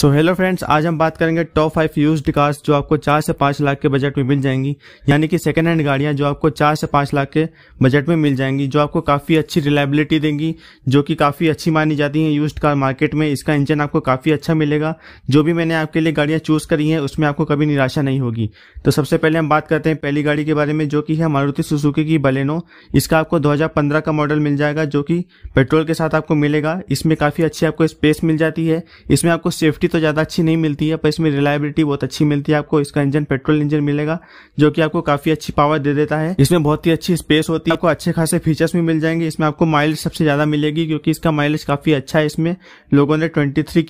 so hello friends आज हम बात करेंगे टॉप फाइव यूज्ड कार्स जो आपको चार से पाँच लाख के बजट में मिल जाएंगी यानी कि सेकंड हैंड गाड़ियां जो आपको चार से पाँच लाख के बजट में मिल जाएंगी जो आपको काफ़ी अच्छी रिलायबिलिटी देंगी जो कि काफ़ी अच्छी मानी जाती हैं यूज्ड कार मार्केट में इसका इंजन आपको काफ़ी अच्छा मिलेगा जो भी मैंने आपके लिए गाड़ियाँ चूज़ करी हैं उसमें आपको कभी निराशा नहीं होगी तो सबसे पहले हम बात करते हैं पहली गाड़ी के बारे में जो कि है मारुति सुजुकी की बलेनो इसका आपको दो का मॉडल मिल जाएगा जो कि पेट्रोल के साथ आपको मिलेगा इसमें काफ़ी अच्छी आपको स्पेस मिल जाती है इसमें आपको सेफ्टी सेफ्टी तो ज़्यादा अच्छी नहीं मिलती है पर इसमें रिलायबिलिटी बहुत अच्छी मिलती है आपको इसका इंजन पेट्रोल इंजन मिलेगा जो कि आपको काफ़ी अच्छी पावर दे देता है इसमें बहुत ही अच्छी स्पेस होती है आपको अच्छे खासे फीचर्स भी मिल जाएंगे इसमें आपको माइलेज सबसे ज़्यादा मिलेगी क्योंकि इसका माइलेज काफ़ी अच्छा है इसमें लोगों ने ट्वेंटी थ्री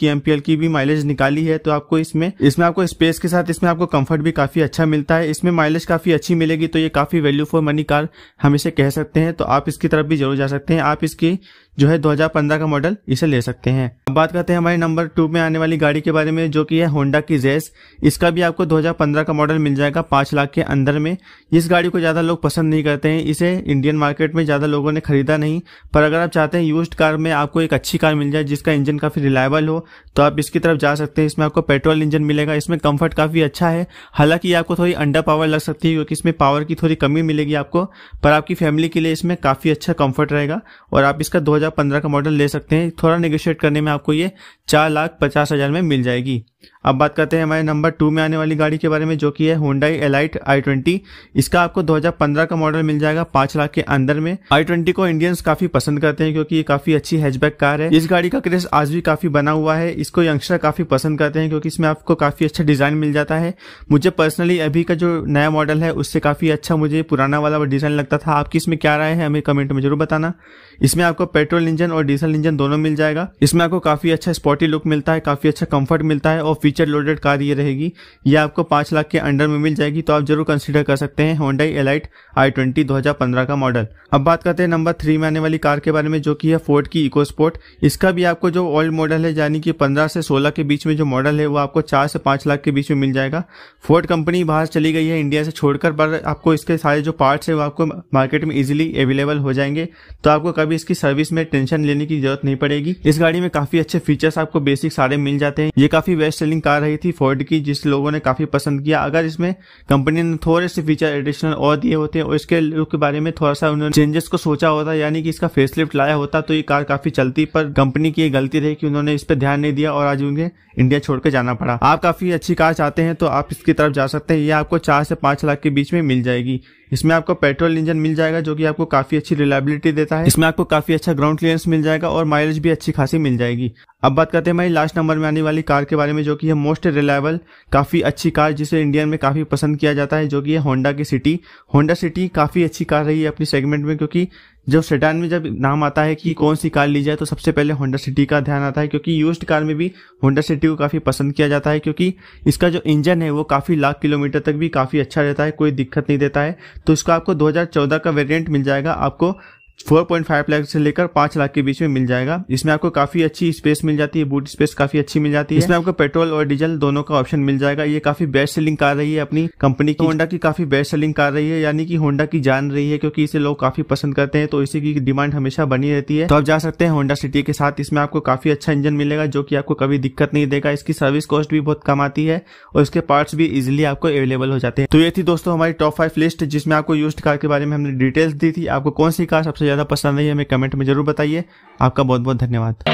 की भी माइलेज निकाली है तो आपको इसमें इसमें आपको स्पेस के साथ इसमें आपको कम्फर्ट भी काफ़ी अच्छा मिलता है इसमें माइलेज काफ़ी अच्छी मिलेगी तो ये काफ़ी वैल्यू फॉर मनी कार हम इसे कह सकते हैं तो आप इसकी तरफ भी जरूर जा सकते हैं आप इसकी जो है 2015 का मॉडल इसे ले सकते हैं अब बात करते हैं हमारे नंबर टू में आने वाली गाड़ी के बारे में जो कि है होंडा की जेस इसका भी आपको 2015 का मॉडल मिल जाएगा पांच लाख के अंदर में इस गाड़ी को ज़्यादा लोग पसंद नहीं करते हैं इसे इंडियन मार्केट में ज़्यादा लोगों ने खरीदा नहीं पर अगर आप चाहते हैं यूज कार में आपको एक अच्छी कार मिल जाए जिसका इंजन काफ़ी रिलायबल हो तो आप इसकी तरफ जा सकते हैं इसमें आपको पेट्रोल इंजन मिलेगा इसमें कंफर्ट काफ़ी अच्छा है हालांकि आपको थोड़ी अंडर पावर लग सकती है क्योंकि इसमें पावर की थोड़ी कमी मिलेगी आपको पर आपकी फैमिली के लिए इसमें काफ़ी अच्छा कम्फर्ट रहेगा और आप इसका दो 2015 का मॉडल ले सकते हैं थोड़ा निगोशिएट करने में आपको ये चार लाख पचास हज़ार में मिल जाएगी अब बात करते हैं हमारे नंबर टू में आने वाली गाड़ी के बारे में जो कि है होंडाई एलाइट आई ट्वेंटी इसका आपको 2015 का मॉडल मिल जाएगा पांच लाख के अंदर में आई ट्वेंटी को इंडियंस काफी पसंद करते हैं क्योंकि ये काफी अच्छी हैचबैक कार है इस गाड़ी का क्रेस आज भी काफी बना हुआ है इसको यंगस्टर काफी पसंद करते हैं क्योंकि इसमें आपको काफी अच्छा डिजाइन मिल जाता है मुझे पर्सनली अभी का जो नया मॉडल है उससे काफी अच्छा मुझे पुराना वाला डिजाइन लगता था आपकी इसमें क्या राय है हमें कमेंट में जरूर बताना इसमें आपको पेट्रोल इंजन और डीजल इंजन दोनों मिल जाएगा इसमें आपको काफी अच्छा स्पॉटी लुक मिलता है काफी अच्छा कंफर्ट मिलता है और और फीचर लोडेड कार ये रहेगी ये आपको पाँच लाख के अंडर में मिल जाएगी तो आप जरूर कंसिडर कर सकते हैं होंडाई एलाइट आई ट्वेंटी का मॉडल अब बात करते हैं नंबर थ्री में आने वाली कार के बारे में जो कि है फोर्ड की इको स्पोर्ट इसका भी आपको जो ओल्ड मॉडल है यानी कि पंद्रह से सोलह के बीच में जो मॉडल है वो आपको चार से पाँच लाख के बीच में मिल जाएगा फोर्ड कंपनी बाहर चली गई है इंडिया से छोड़कर पर आपको इसके सारे जो पार्ट्स है वो आपको मार्केट में इजिली अवेलेबल हो जाएंगे तो आपको कभी इसकी सर्विस में टेंशन लेने की जरूरत नहीं पड़ेगी इस गाड़ी में काफी अच्छे फीचर्स आपको बेसिक सारे मिल जाते हैं ये काफी बेस्ट सेलिंग कार रही थी फोर्ड की जिस लोगों ने काफ़ी पसंद किया अगर इसमें कंपनी ने थोड़े से फीचर एडिशनल और दिए होते और इसके लुक के बारे में थोड़ा सा उन्होंने चेंजेस को सोचा होता यानी कि इसका फेसलिफ्ट लाया होता तो ये कार काफ़ी चलती पर कंपनी की ये गलती रही कि उन्होंने इस पर ध्यान नहीं दिया और आज उन्हें इंडिया छोड़कर जाना पड़ा आप काफ़ी अच्छी कार चाहते हैं तो आप इसकी तरफ जा सकते हैं ये आपको चार से पाँच लाख के बीच में मिल जाएगी इसमें आपको पेट्रोल इंजन मिल जाएगा जो कि आपको काफी अच्छी रिलायबिलिटी देता है इसमें आपको काफी अच्छा ग्राउंड क्लियरेंस मिल जाएगा और माइलेज भी अच्छी खासी मिल जाएगी अब बात करते हैं हमारी लास्ट नंबर में आने वाली कार के बारे में जो कि है मोस्ट रिलायबल काफी अच्छी कार जिसे इंडियन में काफी पसंद किया जाता है जो की है होंडा की सिटी होंडा सिटी काफी अच्छी कार रही है अपनी सेगमेंट में क्योंकि जब सेडान में जब नाम आता है कि कौन सी कार ली जाए तो सबसे पहले होंडा सिटी का ध्यान आता है क्योंकि यूज्ड कार में भी होंडा सिटी को काफ़ी पसंद किया जाता है क्योंकि इसका जो इंजन है वो काफ़ी लाख किलोमीटर तक भी काफ़ी अच्छा रहता है कोई दिक्कत नहीं देता है तो इसका आपको 2014 का वेरिएंट मिल जाएगा आपको फोर पॉइंट फाइव लाख से लेकर पांच लाख के बीच में मिल जाएगा इसमें आपको काफी अच्छी स्पेस मिल जाती है बूट स्पेस काफी अच्छी मिल जाती है इसमें आपको पेट्रोल और डीजल दोनों का ऑप्शन मिल जाएगा ये काफी बेस्ट सेलिंग कार रही है अपनी कंपनी की होंडा की काफी बेस्ट सेलिंग कार रही है यानी कि होंडा की जान रही है क्योंकि इसे लोग काफी पसंद करते हैं तो इसी की डिमांड हमेशा बनी रहती है तो आप जा सकते हैं होंडा सिटी के साथ इसमें आपको काफी अच्छा इंजन मिलेगा जो की आपको कभी दिक्कत नहीं देगा इसकी सर्विस कॉस्ट भी बहुत कम आती है और इसके पार्ट भी इजिली आपको अवेलेबल हो जाते हैं तो ये थी दोस्तों हमारी टॉप फाइव लिस्ट जिसमें आपको यूज कार के बारे में हमने डिटेल्स दी थी आपको कौन सी कार सबसे सबसे ज़्यादा पसंद आई हमें कमेंट में ज़रूर बताइए आपका बहुत बहुत धन्यवाद